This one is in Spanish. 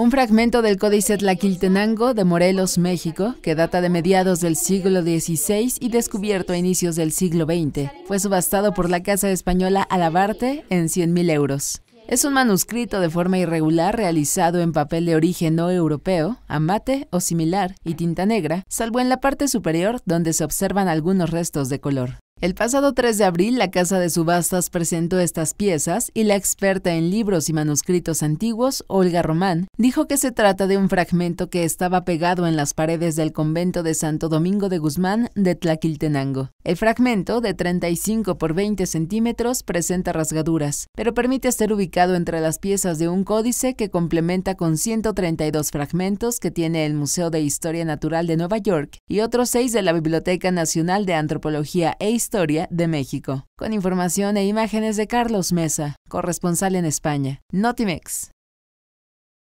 Un fragmento del Códice Tlaquiltenango de Morelos, México, que data de mediados del siglo XVI y descubierto a inicios del siglo XX, fue subastado por la casa española Alabarte en 100.000 euros. Es un manuscrito de forma irregular realizado en papel de origen no europeo, amate o similar y tinta negra, salvo en la parte superior donde se observan algunos restos de color. El pasado 3 de abril, la Casa de Subastas presentó estas piezas y la experta en libros y manuscritos antiguos, Olga Román, dijo que se trata de un fragmento que estaba pegado en las paredes del convento de Santo Domingo de Guzmán de Tlaquiltenango. El fragmento, de 35 por 20 centímetros, presenta rasgaduras, pero permite ser ubicado entre las piezas de un códice que complementa con 132 fragmentos que tiene el Museo de Historia Natural de Nueva York y otros seis de la Biblioteca Nacional de Antropología East Historia de México, con información e imágenes de Carlos Mesa, corresponsal en España. Notimex.